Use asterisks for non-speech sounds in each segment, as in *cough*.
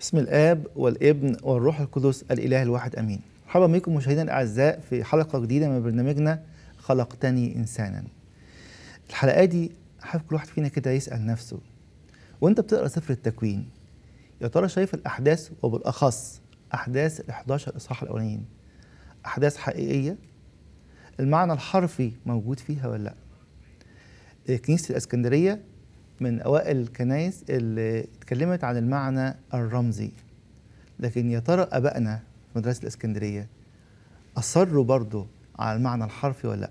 بسم الاب والابن والروح القدس الاله الواحد امين مرحبا بكم مشاهدينا الاعزاء في حلقه جديده من برنامجنا خلقتني انسانا الحلقه دي حابب كل واحد فينا كده يسال نفسه وانت بتقرا سفر التكوين يا ترى شايف الاحداث وبالاخص احداث ال11 اصحاح الاولانيين احداث حقيقيه المعنى الحرفي موجود فيها ولا لا كنيسه الاسكندريه من أوائل الكنائس اللي اتكلمت عن المعنى الرمزي لكن يا ترى أبائنا في مدرسة الإسكندرية أصروا برضو على المعنى الحرفي ولا لأ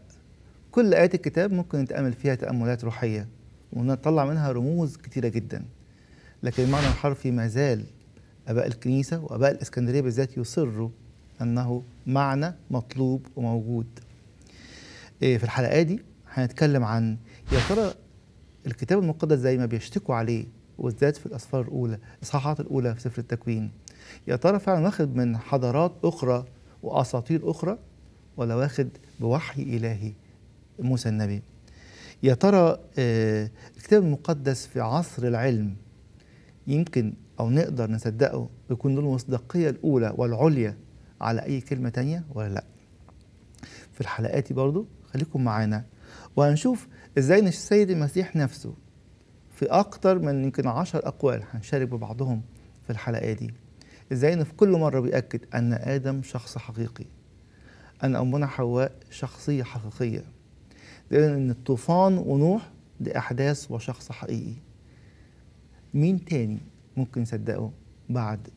كل آيات الكتاب ممكن نتأمل فيها تأملات روحية ونطلع منها رموز كتيرة جدا لكن المعنى الحرفي ما زال أباء الكنيسة وأباء الإسكندرية بالذات يصروا أنه معنى مطلوب وموجود إيه، في الحلقة دي هنتكلم عن يا ترى الكتاب المقدس زي ما بيشتكوا عليه وبالذات في الأسفار الأولى الإصحاحات الأولى في سفر التكوين يا ترى فعلا واخد من حضارات أخرى وأساطير أخرى ولا واخد بوحي إلهي موسى النبي يا ترى آه، الكتاب المقدس في عصر العلم يمكن أو نقدر نصدقه بيكون له المصداقية الأولى والعليا على أي كلمة تانية ولا لأ في الحلقات دي برضو خليكم معانا وهنشوف ازاي ان السيد المسيح نفسه في اكتر من يمكن عشر اقوال هنشارك ببعضهم في الحلقه دي ازاي في كل مره بياكد ان ادم شخص حقيقي ان امنا حواء شخصيه حقيقيه لان ان الطوفان ونوح دي احداث وشخص حقيقي مين تاني ممكن يصدقه بعد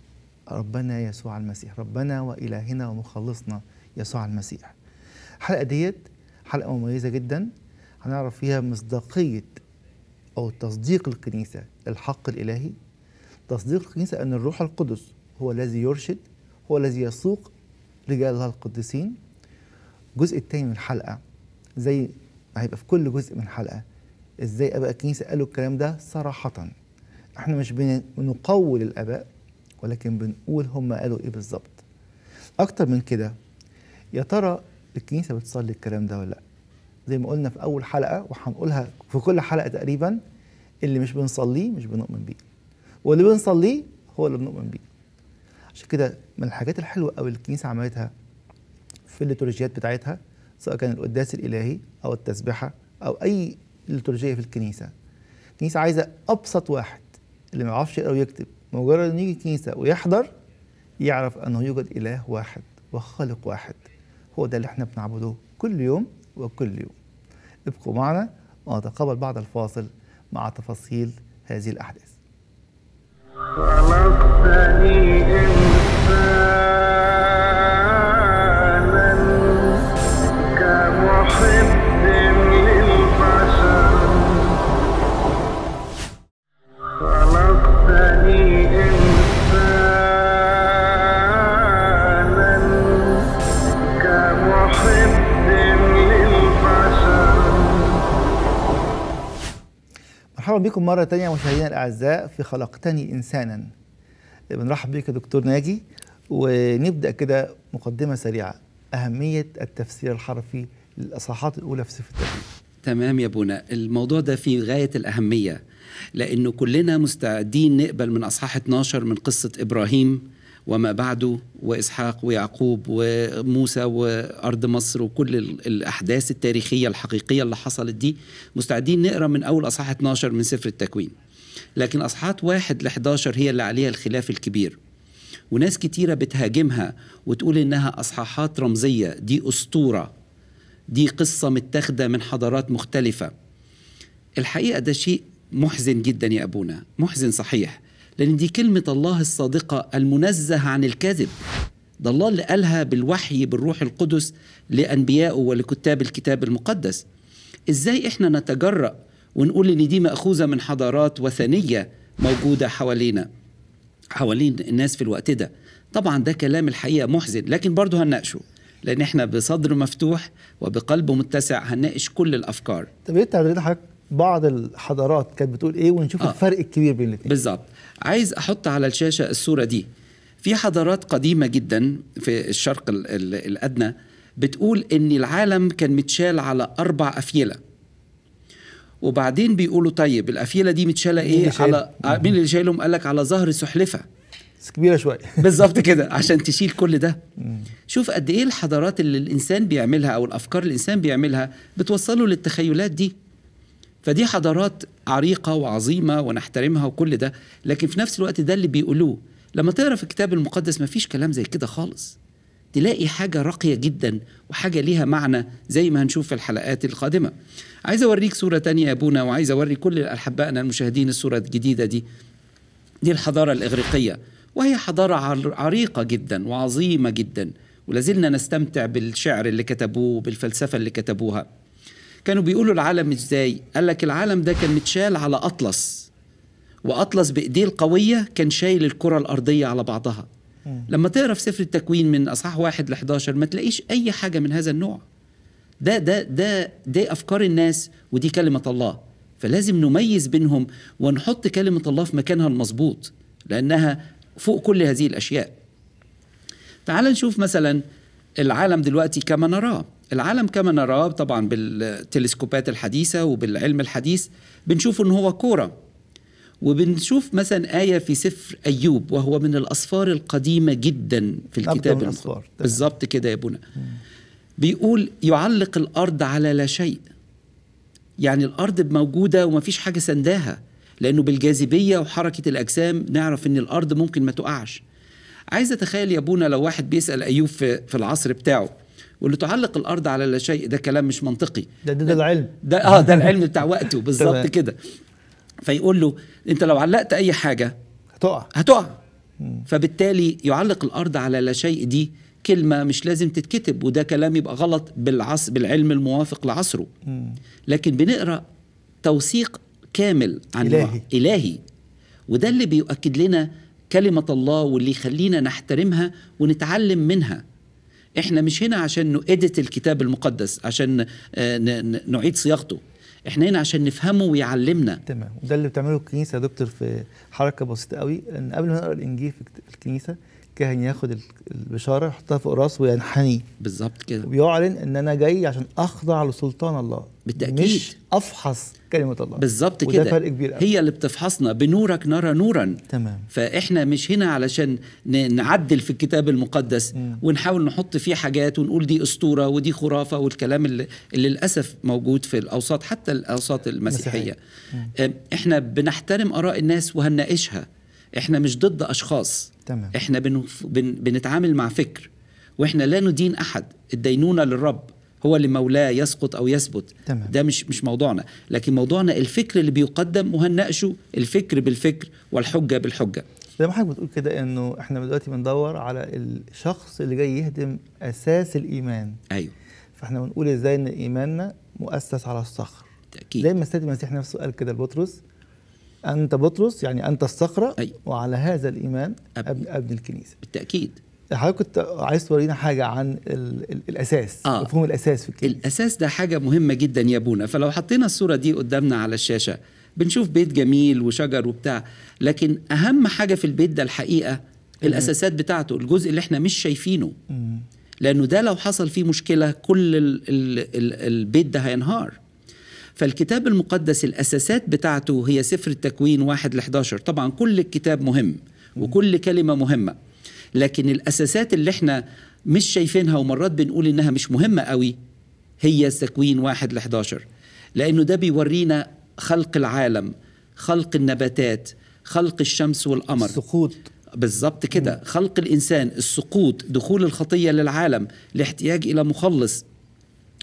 ربنا يسوع المسيح ربنا والهنا ومخلصنا يسوع المسيح الحلقه ديت حلقه مميزه جدا هنعرف فيها مصداقية أو تصديق الكنيسة الحق الإلهي تصديق الكنيسة أن الروح القدس هو الذي يرشد هو الذي يسوق رجالها القديسين الجزء الثاني من الحلقة زي هيبقى في كل جزء من الحلقة ازاي أباء الكنيسة قالوا الكلام ده صراحة احنا مش بنقول الآباء ولكن بنقول هم قالوا ايه بالظبط أكتر من كده يا ترى الكنيسة بتصلي الكلام ده ولا لأ زي ما قلنا في اول حلقه وهنقولها في كل حلقه تقريبا اللي مش بنصليه مش بنؤمن بيه واللي بنصليه هو اللي بنؤمن بيه عشان كده من الحاجات الحلوه قوي الكنيسه عملتها في الليتورجيات بتاعتها سواء كان القداس الالهي او التسبحه او اي ليتورجيه في الكنيسه الكنيسه عايزه ابسط واحد اللي ما يعرفش يقرا ويكتب مجرد انه يجي الكنيسه ويحضر يعرف انه يوجد اله واحد وخالق واحد هو ده اللي احنا بنعبده كل يوم وكل يوم ابقوا معنا ونتقابل بعد الفاصل مع تفاصيل هذه الأحداث بكم مرة تانية مشاهدينا الأعزاء في خلقتني إنسانا بنرحب بك يا دكتور ناجي ونبدأ كده مقدمة سريعة أهمية التفسير الحرفي للأصحاحات الأولى في سفر التوحيد تمام يا بونا الموضوع ده في غاية الأهمية لأنه كلنا مستعدين نقبل من أصحاح 12 من قصة إبراهيم وما بعده وإسحاق ويعقوب وموسى وأرض مصر وكل الأحداث التاريخية الحقيقية اللي حصلت دي مستعدين نقرأ من أول أصحاح 12 من سفر التكوين لكن أصحاح واحد ل 11 هي اللي عليها الخلاف الكبير وناس كتيرة بتهاجمها وتقول إنها أصحاحات رمزية دي أسطورة دي قصة متاخدة من حضارات مختلفة الحقيقة ده شيء محزن جدا يا أبونا محزن صحيح لأن دي كلمة الله الصادقة المنزه عن الكذب ده الله اللي قالها بالوحي بالروح القدس لأنبيائه ولكتاب الكتاب المقدس إزاي إحنا نتجرأ ونقول إن دي مأخوذة من حضارات وثنية موجودة حوالينا حوالين الناس في الوقت ده طبعا ده كلام الحقيقة محزن لكن برضه هنناقشه لان احنا بصدر مفتوح وبقلب متسع هنناقش كل الافكار طب ايه تعبيرات حضرتك بعض الحضارات كانت بتقول ايه ونشوف آه. الفرق الكبير بين الاثنين بالظبط عايز احط على الشاشه الصوره دي في حضارات قديمه جدا في الشرق الادنى بتقول ان العالم كان متشال على اربع افيله وبعدين بيقولوا طيب الافيله دي متشاله ايه على آه، مين اللي شايلهم قال لك على ظهر سحلفه كبيره شويه بالظبط كده عشان *laughs* تشيل كل ده شوف قد ايه الحضارات اللي الانسان بيعملها او الافكار اللي الانسان بيعملها بتوصله للتخيلات دي فدي حضارات عريقة وعظيمة ونحترمها وكل ده لكن في نفس الوقت ده اللي بيقولوه لما تقرا في الكتاب المقدس ما فيش كلام زي كده خالص تلاقي حاجة راقية جدا وحاجة ليها معنى زي ما هنشوف في الحلقات القادمة عايز أوريك صورة تانية يا أبونا وعايز أوري كل أحبائنا المشاهدين الصورة الجديدة دي دي الحضارة الإغريقية وهي حضارة عريقة جدا وعظيمة جدا ولازلنا نستمتع بالشعر اللي كتبوه بالفلسفة اللي كتبوها كانوا بيقولوا العالم ازاي قال لك العالم ده كان متشال على اطلس واطلس بايديه القويه كان شايل الكره الارضيه على بعضها لما تقرا في سفر التكوين من اصحاح واحد ل 11 ما تلاقيش اي حاجه من هذا النوع ده ده ده دي افكار الناس ودي كلمه الله فلازم نميز بينهم ونحط كلمه الله في مكانها المظبوط لانها فوق كل هذه الاشياء تعال نشوف مثلا العالم دلوقتي كما نراه العالم كما نراه طبعا بالتلسكوبات الحديثة وبالعلم الحديث بنشوف أنه هو كورة وبنشوف مثلا آية في سفر أيوب وهو من الأصفار القديمة جدا في الكتاب الأصفار بالظبط كده يا بنا بيقول يعلق الأرض على لا شيء يعني الأرض موجودة ومفيش حاجة سنداها لأنه بالجاذبية وحركة الأجسام نعرف أن الأرض ممكن ما تقعش عايز أتخيل يا بونا لو واحد بيسأل أيوب في العصر بتاعه واللي تعلق الارض على لا شيء ده كلام مش منطقي ده ده, ده العلم ده اه ده العلم *laughs* بتاع وقته بالظبط كده فيقول له انت لو علقت اي حاجه هتقع هتقع فبالتالي يعلق الارض على لا شيء دي كلمه مش لازم تتكتب وده كلام يبقى غلط بالعص بالعلم الموافق لعصره لكن بنقرا توثيق كامل عن إلهي. إلهي وده اللي بيؤكد لنا كلمة الله واللي يخلينا نحترمها ونتعلم منها احنا مش هنا عشان نؤدت الكتاب المقدس عشان آه، نعيد صياغته احنا هنا عشان نفهمه ويعلمنا تمام وده اللي بتعمله الكنيسه يا دكتور في حركه بسيطه قوي ان قبل ما نقرا الانجيل في الكنيسه الكاهن ياخد البشاره يحطها فوق راسه وينحني بالظبط كده ويعلن ان انا جاي عشان اخضع لسلطان الله بالتاكيد مش افحص كلمه الله بالظبط كده وده فرق كبير هي اللي بتفحصنا بنورك نرى نورا تمام فاحنا مش هنا علشان نعدل في الكتاب المقدس م. ونحاول نحط فيه حاجات ونقول دي اسطوره ودي خرافه والكلام اللي, اللي للاسف موجود في الاوساط حتى الاوساط المسيحيه آه، احنا بنحترم اراء الناس وهنناقشها احنا مش ضد اشخاص تمام. احنا بنف... بن... بنتعامل مع فكر واحنا لا ندين احد الدينونه للرب هو اللي مولاه يسقط او يثبت تمام. ده مش مش موضوعنا لكن موضوعنا الفكر اللي بيقدم وهنناقشه الفكر بالفكر والحجه بالحجه زي ما حضرتك بتقول كده انه احنا دلوقتي بندور على الشخص اللي جاي يهدم اساس الايمان ايوه فاحنا بنقول ازاي ان ايماننا مؤسس على الصخر تاكيد زي ما السيد المسيح نفسه قال كده لبطرس أنت بطرس يعني أنت الصخرة أي. وعلى هذا الإيمان أبن, أبن الكنيسة بالتأكيد حضرتك كنت عايز تورينا حاجه عن ال ال الاساس آه. مفهوم الاساس في الكنيسه الاساس ده حاجه مهمه جدا يا بونا فلو حطينا الصوره دي قدامنا على الشاشه بنشوف بيت جميل وشجر وبتاع لكن اهم حاجه في البيت ده الحقيقه الاساسات بتاعته الجزء اللي احنا مش شايفينه لانه ده لو حصل فيه مشكله كل ال ال ال البيت ده هينهار فالكتاب المقدس الأساسات بتاعته هي سفر التكوين واحد ل 11 طبعا كل الكتاب مهم وكل كلمة مهمة لكن الأساسات اللي احنا مش شايفينها ومرات بنقول إنها مش مهمة قوي هي تكوين واحد ل 11 لأنه ده بيورينا خلق العالم خلق النباتات خلق الشمس والقمر السقوط بالظبط كده خلق الانسان السقوط دخول الخطيه للعالم الاحتياج الى مخلص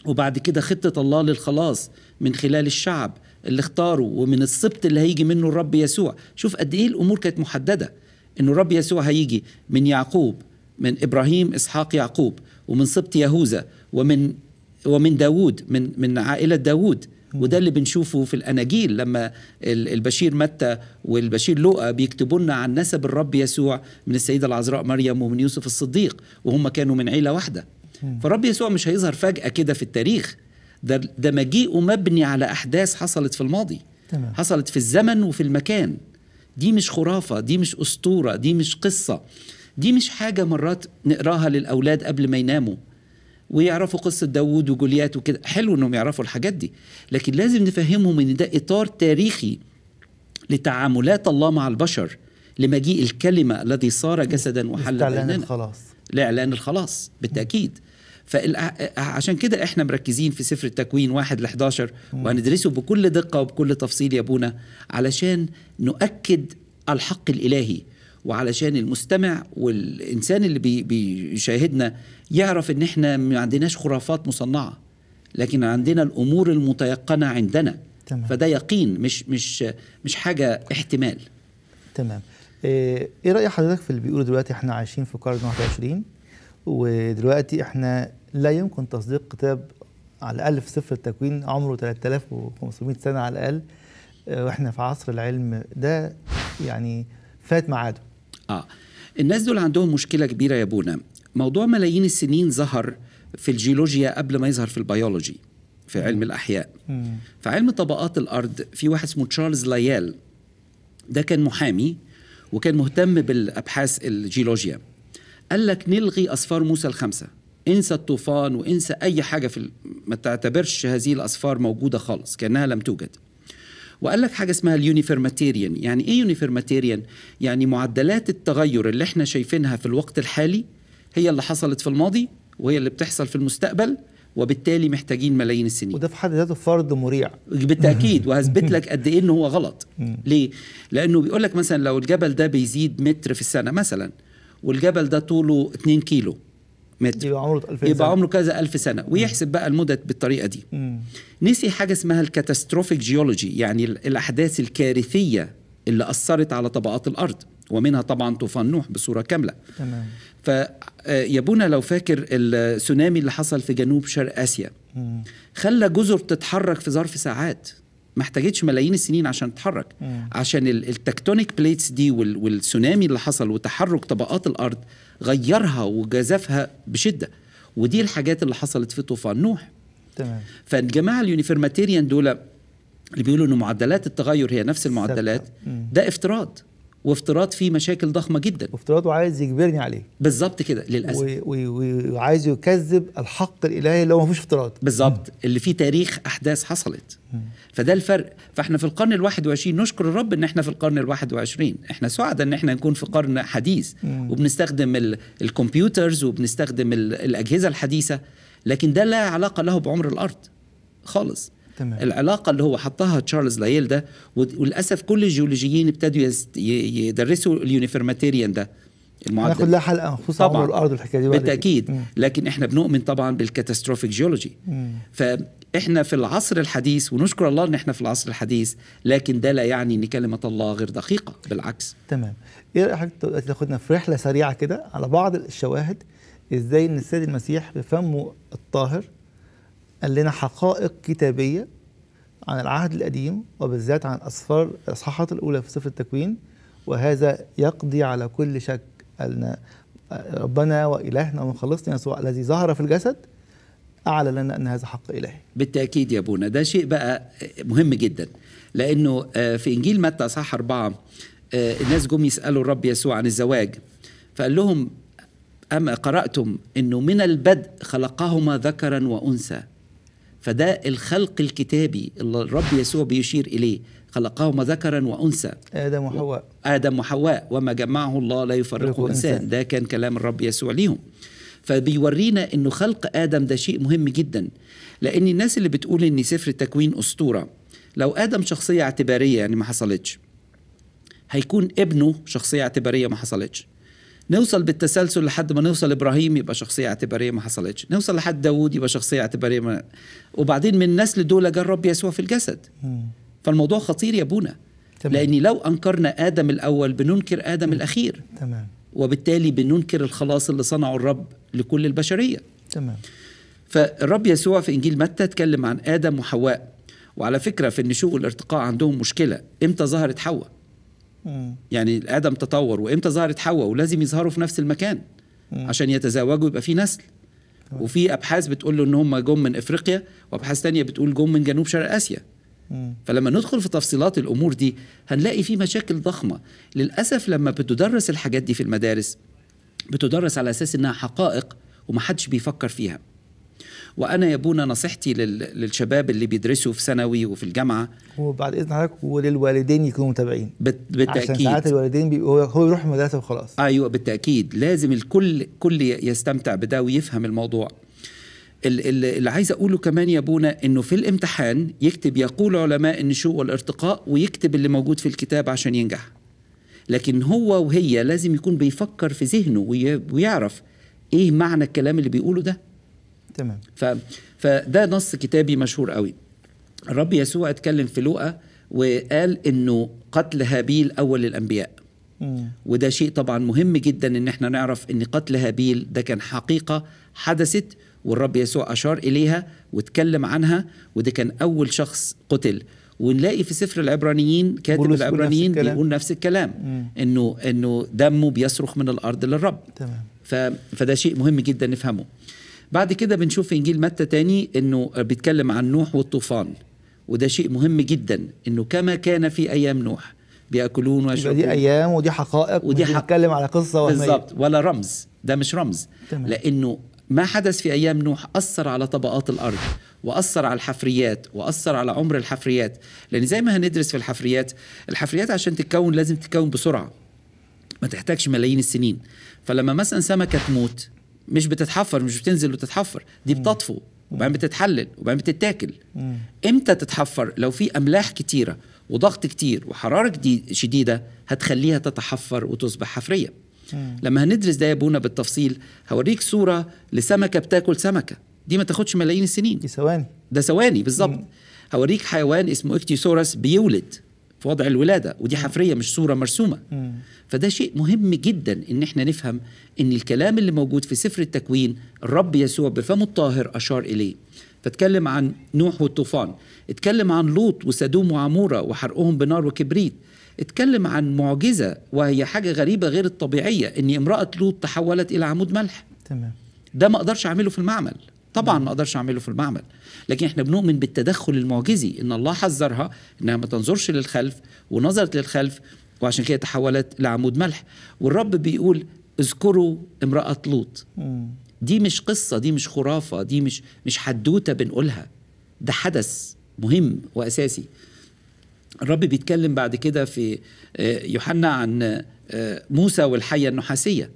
وبعد كده خطه الله للخلاص من خلال الشعب اللي اختاره ومن السبط اللي هيجي منه الرب يسوع شوف قد ايه الامور كانت محدده انه الرب يسوع هيجي من يعقوب من ابراهيم اسحاق يعقوب ومن سبط يهوذا ومن ومن داوود من من عائله داوود وده اللي بنشوفه في الاناجيل لما البشير متى والبشير لوقا بيكتبوا لنا عن نسب الرب يسوع من السيده العذراء مريم ومن يوسف الصديق وهم كانوا من عيله واحده فالرب يسوع مش هيظهر فجاه كده في التاريخ ده ده مجيئه مبني على احداث حصلت في الماضي تمام. حصلت في الزمن وفي المكان دي مش خرافه دي مش اسطوره دي مش قصه دي مش حاجه مرات نقراها للاولاد قبل ما يناموا ويعرفوا قصه داوود وجوليات وكده حلو انهم يعرفوا الحاجات دي لكن لازم نفهمهم ان ده اطار تاريخي لتعاملات الله مع البشر لمجيء الكلمه الذي صار جسدا وحل بيننا لاعلان الخلاص بالتاكيد فعشان كده احنا مركزين في سفر التكوين 1 ل 11 وهندرسه بكل دقه وبكل تفصيل يا ابونا علشان نؤكد الحق الالهي وعلشان المستمع والانسان اللي بي بيشاهدنا يعرف ان احنا ما عندناش خرافات مصنعه لكن عندنا الامور المتيقنه عندنا تمام. فده يقين مش مش مش حاجه احتمال تمام آه، ايه راي حضرتك في اللي بيقولوا دلوقتي احنا عايشين في قرن 21 ودلوقتي احنا لا يمكن تصديق كتاب على الأقل في سفر التكوين عمره 3500 سنة على الأقل آه، واحنا في عصر العلم ده يعني فات ميعاده اه الناس دول عندهم مشكله كبيره يا بونا موضوع ملايين السنين ظهر في الجيولوجيا قبل ما يظهر في البيولوجي في علم الاحياء في علم طبقات الارض في واحد اسمه تشارلز لايال ده كان محامي وكان مهتم بالابحاث الجيولوجيا قال لك نلغي اصفار موسى الخمسه انسى الطوفان وانسى اي حاجه في ما تعتبرش هذه الاصفار موجوده خالص كانها لم توجد وقال لك حاجه اسمها اليونيفيرماتيريان يعني ايه يونيفيرماتيريان يعني معدلات التغير اللي احنا شايفينها في الوقت الحالي هي اللي حصلت في الماضي وهي اللي بتحصل في المستقبل وبالتالي محتاجين ملايين السنين وده في حد ذاته فرض مريع بالتاكيد وهثبت *laughs* لك قد ايه ان هو غلط ليه لانه بيقول لك مثلا لو الجبل ده بيزيد متر في السنه مثلا والجبل ده طوله 2 كيلو مادي يبقى عمره 2000 سنة يبقى عمره كذا ألف سنة ويحسب بقى المدد بالطريقة دي نسي حاجة اسمها الكاتاستروفيك جيولوجي يعني الأحداث الكارثية اللي أثرت على طبقات الأرض ومنها طبعا طوفان نوح بصورة كاملة تمام آه، بونا لو فاكر السونامي اللي حصل في جنوب شرق آسيا خلى جزر تتحرك في ظرف ساعات ما احتاجتش ملايين السنين عشان تتحرك عشان التكتونيك بليتس دي والسونامي اللي حصل وتحرك طبقات الارض غيرها وجازفها بشده ودي الحاجات اللي حصلت في طوفان نوح تمام فالجماعه اليونيفرماتيريان دول اللي بيقولوا ان معدلات التغير هي نفس المعدلات ده افتراض وافتراض فيه مشاكل ضخمه جدا وافتراض وعايز يجبرني عليه بالظبط كده للاسف وعايز يكذب الحق الالهي اللي هو ما فيهوش افتراض بالظبط اللي فيه تاريخ احداث حصلت فده الفرق فاحنا في القرن ال21 نشكر الرب ان احنا في القرن ال21 احنا سعداء ان احنا نكون في قرن حديث وبنستخدم الكمبيوترز وبنستخدم الاجهزه الحديثه لكن ده لا علاقه له بعمر الارض خالص تمام. العلاقه اللي هو حطها تشارلز لايل ده وللاسف كل الجيولوجيين ابتدوا يدرسوا اليونيفرماتيريان ده المعدل ناخد لها حلقه مخصوصه طبعا الارض والحكايه دي بالتاكيد مم. لكن احنا بنؤمن طبعا بالكاتاستروفيك جيولوجي فاحنا في العصر الحديث ونشكر الله ان احنا في العصر الحديث لكن ده لا يعني ان كلمه الله غير دقيقه بالعكس تمام ايه رايك دلوقتي تاخدنا في رحله سريعه كده على بعض الشواهد ازاي ان السيد المسيح بفمه الطاهر قال لنا حقائق كتابية عن العهد القديم وبالذات عن أسفار الإصحاحات الأولى في سفر التكوين وهذا يقضي على كل شك أن ربنا وإلهنا ومخلصنا يسوع الذي ظهر في الجسد أعلى لنا أن هذا حق إلهي بالتأكيد يا أبونا ده شيء بقى مهم جدا لأنه آه، في إنجيل متى صح أربعة آه، الناس جم يسألوا الرب يسوع عن الزواج فقال لهم أما قرأتم أنه من البدء خلقهما ذكرا وأنثى فده الخلق الكتابي اللي الرب يسوع بيشير إليه خلقهما ذكرا وأنثى آدم وحواء آدم وحواء وما جمعه الله لا يفرقه إنسان ده كان كلام الرب يسوع ليهم فبيورينا انه خلق ادم ده شيء مهم جدا لان الناس اللي بتقول ان سفر التكوين اسطوره لو ادم شخصيه اعتباريه يعني ما حصلتش هيكون ابنه شخصيه اعتباريه ما حصلتش نوصل بالتسلسل لحد ما نوصل ابراهيم يبقى شخصيه اعتباريه ما حصلتش نوصل لحد داوود يبقى شخصيه اعتباريه ما... وبعدين من النسل دول جاء الرب يسوع في الجسد فالموضوع خطير يا بونا تمام. لان لو انكرنا ادم الاول بننكر ادم الاخير تمام وبالتالي بننكر الخلاص اللي صنعه الرب لكل البشريه تمام فالرب يسوع في انجيل متى اتكلم عن ادم وحواء وعلى فكره في النشوء والارتقاء عندهم مشكله امتى ظهرت حواء مم. يعني الادم تطور وامتى ظهرت حواء ولازم يظهروا في نفس المكان مم. عشان يتزاوجوا يبقى في نسل آه. وفي ابحاث بتقول له ان هم جم من افريقيا وابحاث تانية بتقول جم من جنوب شرق اسيا فلما ندخل في تفصيلات الامور دي هنلاقي في مشاكل ضخمه للاسف لما بتدرس الحاجات دي في المدارس بتدرس على اساس انها حقائق ومحدش بيفكر فيها وانا يا بونا نصيحتي للشباب اللي بيدرسوا في ثانوي وفي الجامعه وبعد اذن حضرتك وللوالدين يكونوا متابعين بالتاكيد عشان ساعات الوالدين هو هو يروح المدرسه وخلاص ايوه بالتاكيد لازم الكل كل يستمتع بده ويفهم الموضوع اللي عايز اقوله كمان يا بونا انه في الامتحان يكتب يقول علماء النشوء والارتقاء ويكتب اللي موجود في الكتاب عشان ينجح لكن هو وهي لازم يكون بيفكر في ذهنه ويعرف ايه معنى الكلام اللي بيقوله ده تمام ف... فده نص كتابي مشهور قوي الرب يسوع اتكلم في لوقا وقال انه قتل هابيل اول الانبياء مم. وده شيء طبعا مهم جدا ان احنا نعرف ان قتل هابيل ده كان حقيقه حدثت والرب يسوع اشار اليها واتكلم عنها وده كان اول شخص قتل ونلاقي في سفر العبرانيين كاتب العبرانيين نفس بيقول نفس الكلام مم. انه انه دمه بيصرخ من الارض للرب تمام ف... فده شيء مهم جدا نفهمه بعد كده بنشوف انجيل متى تاني انه بيتكلم عن نوح والطوفان وده شيء مهم جدا انه كما كان في ايام نوح بياكلون ويشربون دي ايام ودي حقائق ودي حق... بنتكلم على قصه وهميه بالظبط ولا رمز ده مش رمز تمام. لانه ما حدث في ايام نوح اثر على طبقات الارض واثر على الحفريات واثر على عمر الحفريات لان زي ما هندرس في الحفريات الحفريات عشان تتكون لازم تتكون بسرعه ما تحتاجش ملايين السنين فلما مثلا سمكه تموت مش بتتحفر مش بتنزل وتتحفر دي بتطفو وبعدين بتتحلل وبعدين بتتاكل امتى تتحفر لو في املاح كتيره وضغط كتير وحراره شديده هتخليها تتحفر وتصبح حفريه لما هندرس ده يا بونا بالتفصيل هوريك صوره لسمكه بتاكل سمكه دي ما تاخدش ملايين السنين دي ثواني ده ثواني بالظبط هوريك حيوان اسمه اكتيسورس بيولد في وضع الولاده ودي حفريه مش صوره مرسومه فده شيء مهم جدا ان احنا نفهم ان الكلام اللي موجود في سفر التكوين الرب يسوع بفمه الطاهر اشار اليه فاتكلم عن نوح والطوفان اتكلم عن لوط وسدوم وعموره وحرقهم بنار وكبريت اتكلم عن معجزه وهي حاجه غريبه غير الطبيعيه ان امراه لوط تحولت الى عمود ملح تمام ده ما اقدرش اعمله في المعمل طبعا ما اقدرش اعمله في المعمل لكن احنا بنؤمن بالتدخل المعجزي ان الله حذرها انها ما تنظرش للخلف ونظرت للخلف وعشان كده تحولت لعمود ملح والرب بيقول اذكروا امرأة لوط دي مش قصة دي مش خرافة دي مش مش حدوتة بنقولها ده حدث مهم وأساسي الرب بيتكلم بعد كده في آه، يوحنا عن آه، موسى والحية النحاسية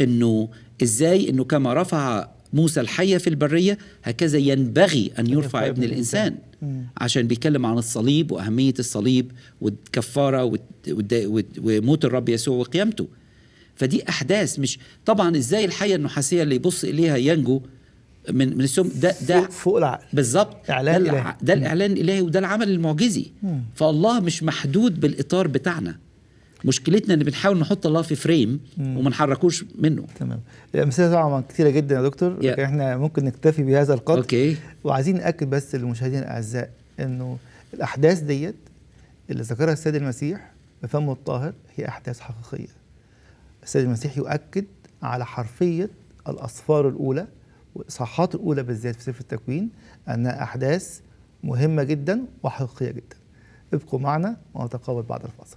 انه ازاي انه كما رفع موسى الحية في البرية هكذا ينبغي أن يرفع ابن الإنسان عشان بيتكلم عن الصليب وأهمية الصليب والكفارة وموت الرب يسوع وقيامته فدي أحداث مش طبعا إزاي الحية النحاسية اللي يبص إليها ينجو من من السم ده ده فوق, العقل بالظبط ده, ده الاعلان الالهي وده العمل المعجزي مم. فالله مش محدود بالاطار بتاعنا مشكلتنا ان بنحاول نحط الله في فريم وما نحركوش منه تمام الامثله طبعا كثيره جدا يا دكتور yeah. احنا ممكن نكتفي بهذا القدر اوكي okay. وعايزين ناكد بس للمشاهدين الاعزاء انه الاحداث ديت اللي ذكرها السيد المسيح بفمه الطاهر هي احداث حقيقيه السيد المسيح يؤكد على حرفيه الاصفار الاولى والاصحاحات الاولى بالذات في سفر التكوين انها احداث مهمه جدا وحقيقيه جدا ابقوا معنا ونتقابل بعد الفاصل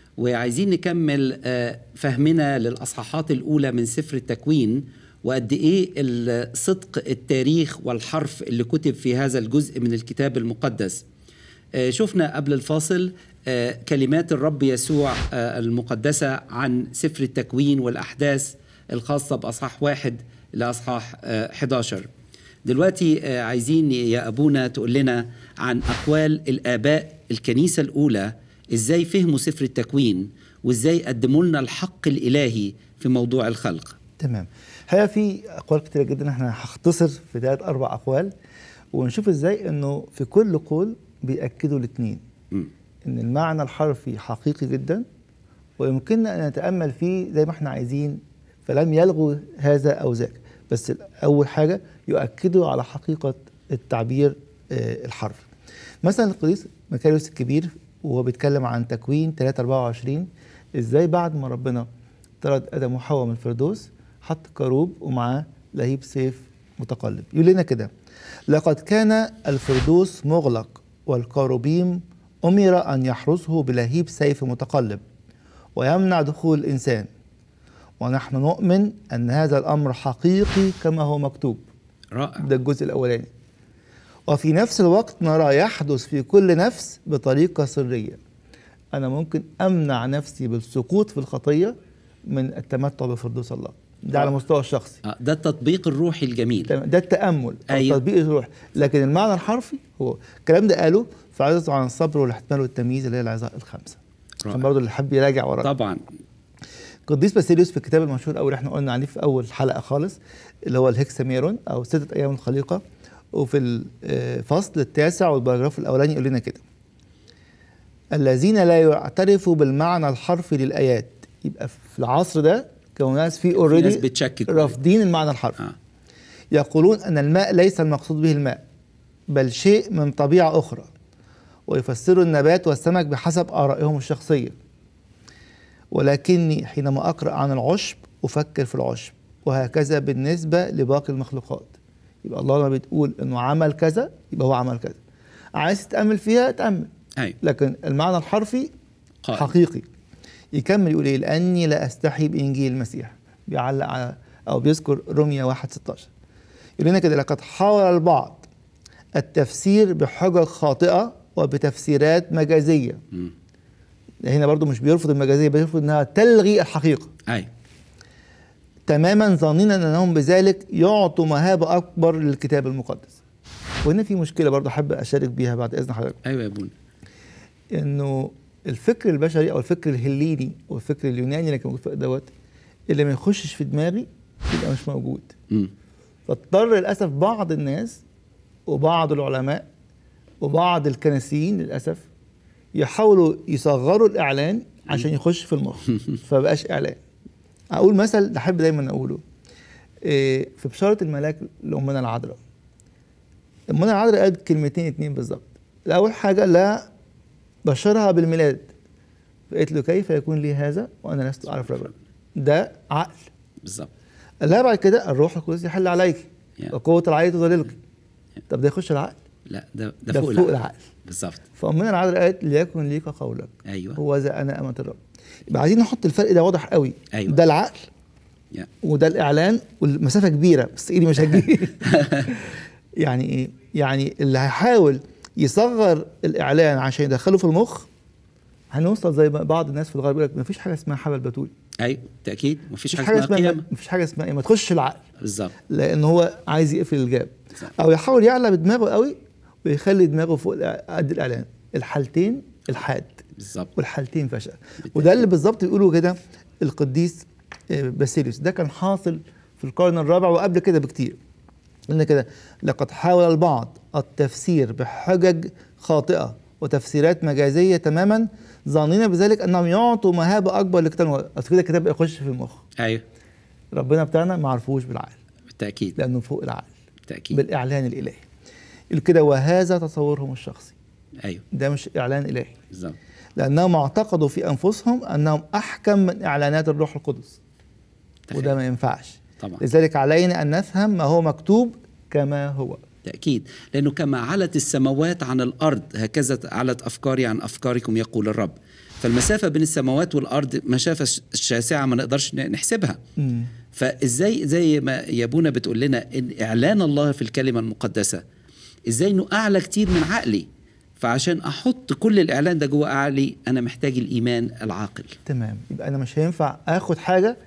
وعايزين نكمل آه، فهمنا للأصحاحات الأولى من سفر التكوين وقد إيه الصدق التاريخ والحرف اللي كتب في هذا الجزء من الكتاب المقدس آه، شفنا قبل الفاصل آه، كلمات الرب يسوع المقدسة عن سفر التكوين والأحداث الخاصة بأصحاح واحد لأصحاح 11 دلوقتي عايزين يا أبونا تقول لنا عن أقوال الآباء الكنيسة الأولى ازاي فهموا سفر التكوين وازاي قدموا لنا الحق الالهي في موضوع الخلق تمام هي في اقوال كتيره جدا احنا هختصر في ثلاث اربع اقوال ونشوف ازاي انه في كل قول بياكدوا الاثنين ان المعنى الحرفي حقيقي جدا ويمكننا ان نتامل فيه زي ما احنا عايزين فلم يلغوا هذا او ذاك بس اول حاجه يؤكدوا على حقيقه التعبير آه، الحرفي مثلا القديس مكاريوس الكبير وهو بيتكلم عن تكوين 3 24 ازاي بعد ما ربنا طرد ادم وحواء من الفردوس حط كروب ومعاه لهيب سيف متقلب يقول لنا كده لقد كان الفردوس مغلق والكروبيم امر ان يحرسه بلهيب سيف متقلب ويمنع دخول الانسان ونحن نؤمن ان هذا الامر حقيقي كما هو مكتوب رائع ده الجزء الاولاني وفي نفس الوقت نرى يحدث في كل نفس بطريقة سرية أنا ممكن أمنع نفسي بالسقوط في الخطية من التمتع بفردوس الله ده على مستوى الشخصي آه، ده التطبيق الروحي الجميل ده التامل أيوه. التطبيق الروحي لكن المعنى الحرفي هو الكلام ده قاله في عزته عن الصبر والاحتمال والتمييز اللي هي العزاء الخمسه عشان برضه اللي حب يراجع وراه طبعا قديس باسيليوس في الكتاب المشهور قوي اللي احنا قلنا عليه في اول حلقه خالص اللي هو الهكساميرون او سته ايام الخليقه وفي الفصل آه، التاسع والبراجراف الأولاني يقول لنا كده الذين لا يعترفوا بالمعنى الحرفي للآيات يبقى في العصر ده كانوا ناس في اوريدي بتشكك رافضين المعنى الحرفي آه. يقولون أن الماء ليس المقصود به الماء بل شيء من طبيعة أخرى ويفسروا النبات والسمك بحسب آرائهم الشخصية ولكني حينما أقرأ عن العشب أفكر في العشب وهكذا بالنسبة لباقي المخلوقات يبقى الله لما بتقول انه عمل كذا يبقى هو عمل كذا عايز تتامل فيها تامل أي. لكن المعنى الحرفي قائل. حقيقي يكمل يقول ايه لاني لا استحي بانجيل المسيح بيعلق على او بيذكر روميا 1 16 يقول لنا كده لقد حاول البعض التفسير بحجج خاطئه وبتفسيرات مجازيه م. هنا برضو مش بيرفض المجازيه بيرفض انها تلغي الحقيقه ايوه تماما ظاننا انهم بذلك يعطوا مهابه اكبر للكتاب المقدس وهنا في مشكله برضه حابب اشارك بيها بعد اذن حضرتك ايوه يا ابونا. انه الفكر البشري او الفكر الهليني والفكر اليوناني اللي كان موجود دوت اللي ما يخشش في دماغي يبقى مش موجود م. فاضطر للاسف بعض الناس وبعض العلماء وبعض الكنسيين للاسف يحاولوا يصغروا الاعلان عشان يخش في المخ *laughs* فبقاش اعلان اقول مثل احب دايما اقوله آه، في بشاره الملاك لامنا العذراء امنا العذراء قالت كلمتين اتنين بالظبط الاول حاجه لا بشرها بالميلاد فقالت له كيف يكون لي هذا وانا لست اعرف رجلا ده عقل بالظبط قال لها بعد كده الروح القدس يحل عليك yeah. وقوه العين تضللك yeah. طب ده يخش العقل لا ده ده, ده فوق العقل, العقل. بالظبط فامنا العذراء قالت ليكن ليك قولك ايوه هو ذا انا امه الرب يبقى عايزين نحط الفرق ده واضح قوي أيوة. ده العقل yeah. وده الاعلان والمسافه كبيره بس ايدي مش هتجيب *laughs* يعني ايه يعني اللي هيحاول يصغر الاعلان عشان يدخله في المخ هنوصل زي ما بعض الناس في الغرب يقول لك مفيش حاجه اسمها حبل بتول ايوه بالتاكيد مفيش فيش حاجة اسمها قيامه مفيش حاجه اسمها ما تخش العقل بالظبط لان هو عايز يقفل الجاب بالزبط. او يحاول يعلى بدماغه قوي ويخلي دماغه فوق قد الاعلان الحالتين الحاد بالظبط والحالتين فشل وده اللي بالظبط بيقولوا كده القديس آه، باسيليوس ده كان حاصل في القرن الرابع وقبل كده بكتير قلنا كده لقد حاول البعض التفسير بحجج خاطئه وتفسيرات مجازيه تماما ظانين بذلك انهم يعطوا مهابه اكبر لكتاب المقدس كده الكتاب يخش في المخ ايوه ربنا بتاعنا ما عرفوش بالعقل بالتاكيد لانه فوق العقل بالتاكيد بالاعلان الالهي كده وهذا تصورهم الشخصي ايوه ده مش اعلان الهي بالظبط لأنهم اعتقدوا في أنفسهم أنهم أحكم من إعلانات الروح القدس تخيل. وده ما ينفعش طبعا. لذلك علينا أن نفهم ما هو مكتوب كما هو تأكيد لأنه كما علت السماوات عن الأرض هكذا علت أفكاري عن أفكاركم يقول الرب فالمسافة بين السماوات والأرض مسافة شاسعة ما نقدرش نحسبها م. فازاي زي ما يابونا بتقول لنا ان اعلان الله في الكلمه المقدسه ازاي انه اعلى كتير من عقلي فعشان احط كل الاعلان ده جوه اعلي انا محتاج الايمان العاقل تمام يبقى انا مش هينفع اخد حاجه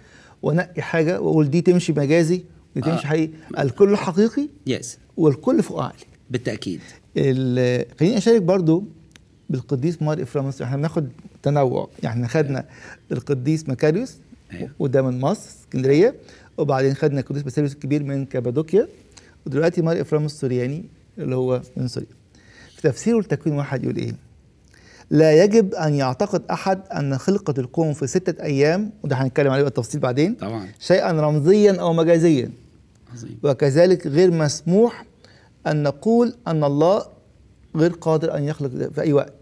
وانقي حاجه واقول دي تمشي مجازي دي آه. تمشي حقيقي الكل حقيقي يس والكل فوق عقلي بالتاكيد خليني اشارك برضو بالقديس مار افراموس احنا بناخد تنوع يعني احنا خدنا القديس مكاريوس أيوه. وده من مصر اسكندريه وبعدين خدنا القديس بسيريوس الكبير من كابادوكيا ودلوقتي مار افراموس السورياني اللي هو من سوريا تفسير التكوين واحد يقول ايه لا يجب ان يعتقد احد ان خلقه الكون في سته ايام وده هنتكلم عليه بالتفصيل بعدين طبعا شيئا رمزيا او مجازيا عظيم. وكذلك غير مسموح ان نقول ان الله غير قادر ان يخلق في اي وقت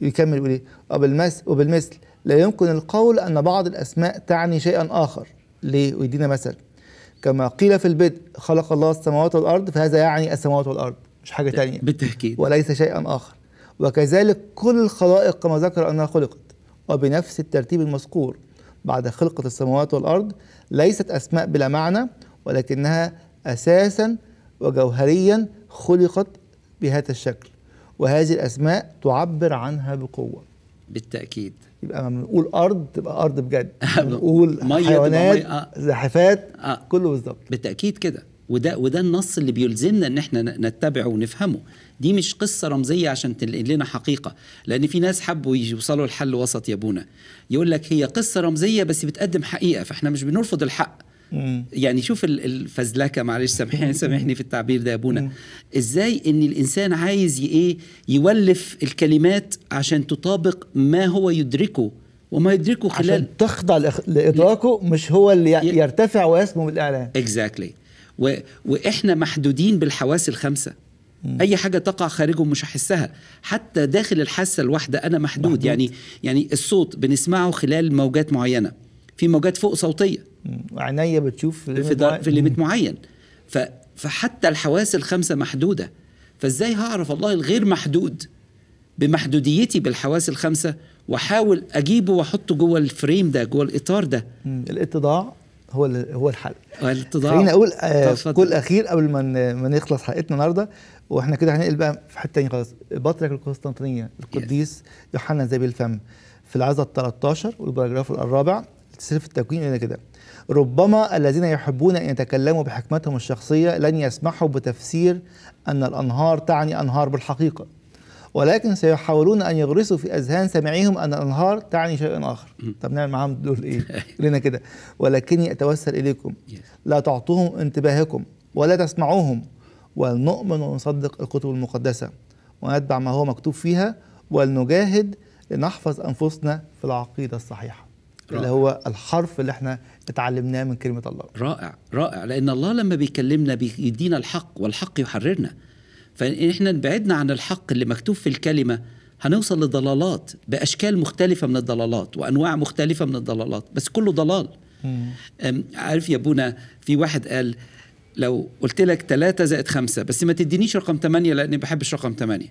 يكمل يقول ايه وبالمثل, وبالمثل لا يمكن القول ان بعض الاسماء تعني شيئا اخر ليه ويدينا مثل كما قيل في البدء خلق الله السماوات والارض فهذا يعني السماوات والارض مش حاجة تانية بالتأكيد وليس شيئا آخر وكذلك كل الخلائق كما ذكر أنها خلقت وبنفس الترتيب المذكور بعد خلقة السماوات والأرض ليست أسماء بلا معنى ولكنها أساسا وجوهريا خلقت بهذا الشكل وهذه الأسماء تعبر عنها بقوة بالتأكيد يبقى لما بنقول أرض تبقى أرض بجد *laughs* بنقول حيوانات آه. زحفات آه. كله بالظبط بالتأكيد كده وده وده النص اللي بيلزمنا ان احنا نتبعه ونفهمه دي مش قصه رمزيه عشان تنقل لنا حقيقه لان في ناس حبوا يوصلوا لحل وسط يا ابونا يقول لك هي قصه رمزيه بس بتقدم حقيقه فاحنا مش بنرفض الحق يعني شوف الفزلكه معلش سامحني *laughs* سامحني في التعبير ده يا ابونا ازاي ان الانسان عايز ايه يولف الكلمات عشان تطابق ما هو يدركه وما يدركه خلال عشان تخضع لادراكه مش هو اللي يرتفع ويسمو بالاعلان اكزاكتلي exactly. و... واحنا محدودين بالحواس الخمسه مم. اي حاجه تقع خارجهم مش هحسها حتى داخل الحاسه الواحده انا محدود, محدود. يعني يعني الصوت بنسمعه خلال موجات معينه في موجات فوق صوتيه عينيا بتشوف في دا... في ليميت معين ف... فحتى الحواس الخمسه محدوده فازاي هعرف الله الغير محدود بمحدوديتي بالحواس الخمسه واحاول اجيبه واحطه جوه الفريم ده جوه الاطار ده الاتضاع هو هو الحل خلينا خليني اقول آه كل اخير قبل ما ما نخلص حلقتنا النهارده واحنا كده هننقل بقى في حته ثانيه خالص بطرك القسطنطينيه القديس yes. يوحنا ذبي الفم في العظه 13 والباراجراف الرابع سيف التكوين إلى كده ربما الذين يحبون أن يتكلموا بحكمتهم الشخصية لن يسمحوا بتفسير أن الأنهار تعني أنهار بالحقيقة ولكن سيحاولون أن يغرسوا في أذهان سامعيهم أن الأنهار تعني شيئا آخر طب نعمل معاهم دول إيه *laughs* أيوه. لنا كده ولكني أتوسل إليكم لا تعطوهم انتباهكم ولا تسمعوهم ولنؤمن ونصدق الكتب المقدسة ونتبع ما هو مكتوب فيها ولنجاهد لنحفظ أنفسنا في العقيدة الصحيحة رائع. اللي هو الحرف اللي احنا اتعلمناه من كلمة الله رائع رائع لأن الله لما بيكلمنا بيدينا الحق والحق يحررنا فإن إحنا بعدنا عن الحق اللي مكتوب في الكلمة هنوصل لضلالات بأشكال مختلفة من الضلالات وأنواع مختلفة من الضلالات بس كله ضلال عارف يا ابونا في واحد قال لو قلت لك 3 زائد 5 بس ما تدينيش رقم 8 لاني ما بحبش رقم 8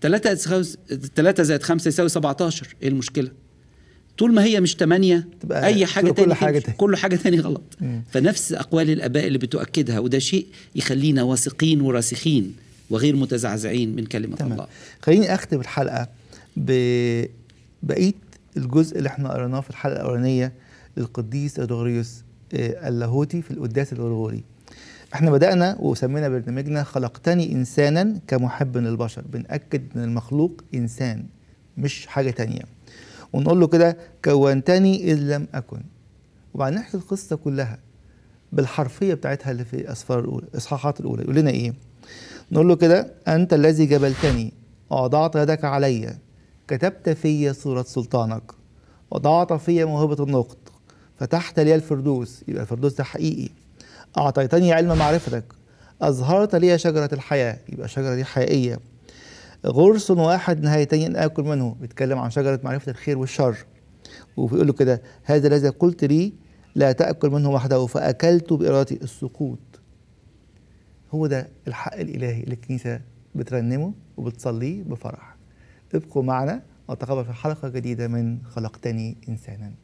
3 زائد 3 زائد 5 يساوي 17 ايه المشكله؟ طول ما هي مش 8 تبقى اي حاجه تانية كل حاجه تاني كل حاجه تاني غلط مم. فنفس اقوال الاباء اللي بتؤكدها وده شيء يخلينا واثقين وراسخين وغير متزعزعين من كلمة تمام. الله خليني أختم الحلقة ببقية الجزء اللي احنا قرناه في الحلقة الأولانية للقديس أدوريوس آه، اللاهوتي في القداس الغرغوري احنا بدأنا وسمينا برنامجنا خلقتني إنسانا كمحب للبشر بنأكد أن المخلوق إنسان مش حاجة تانية ونقول له كده كونتني إذ لم أكن وبعد نحكي القصة كلها بالحرفية بتاعتها اللي في الأسفار الأولى إصحاحات الأولى يقول لنا إيه نقول له كده أنت الذي جبلتني وأضعت يدك علي كتبت في صورة سلطانك وضعت في موهبة النقد فتحت لي الفردوس يبقى الفردوس ده حقيقي أعطيتني علم معرفتك أظهرت لي شجرة الحياة يبقى الشجرة دي حقيقية غرس واحد نهايتين آكل منه بيتكلم عن شجرة معرفة الخير والشر وبيقول له كده هذا الذي قلت لي لا تأكل منه وحده فأكلت بإرادتي السقوط هو ده الحق الإلهي اللي الكنيسة بترنمه وبتصليه بفرح ابقوا معنا وتقابل في حلقة جديدة من خلقتني إنسانا